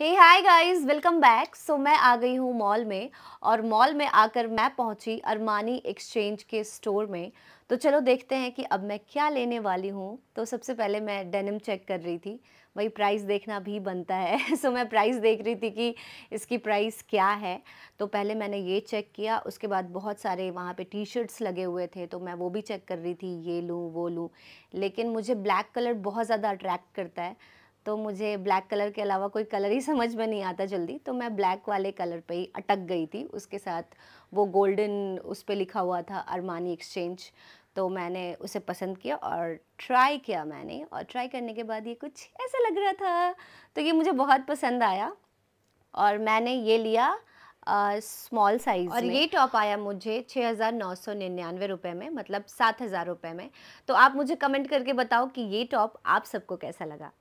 हे hi guys welcome back so मैं आ गई हूँ मॉल में और मॉल में आकर मैं पहुँची अरमानी एक्सचेंज के स्टोर में तो चलो देखते हैं कि अब मैं क्या लेने वाली हूँ तो सबसे पहले मैं डेनिम चेक कर रही थी वही प्राइस देखना भी बनता है सो मैं प्राइस देख रही थी कि इसकी प्राइस क्या है तो पहले मैंने ये चेक किया उसके बाद बहुत सारे वहाँ पे टी शर्ट्स लगे हुए थे तो मैं वो भी चेक कर रही थी ये लूँ वो लूँ लेकिन मुझे ब्लैक कलर बहुत ज़्यादा अट्रैक्ट करता है तो मुझे ब्लैक कलर के अलावा कोई कलर ही समझ में नहीं आता जल्दी तो मैं ब्लैक वाले कलर पे ही अटक गई थी उसके साथ वो गोल्डन उस पर लिखा हुआ था अरमानी एक्सचेंज तो मैंने उसे पसंद किया और ट्राई किया मैंने और ट्राई करने के बाद ये कुछ ऐसा लग रहा था तो ये मुझे बहुत पसंद आया और मैंने ये लिया स्मॉल uh, साइज़ और में। ये टॉप आया मुझे छः हज़ार नौ सौ निन्यानवे रुपये में मतलब सात हज़ार रुपये में तो आप मुझे कमेंट करके बताओ कि ये टॉप आप सबको कैसा लगा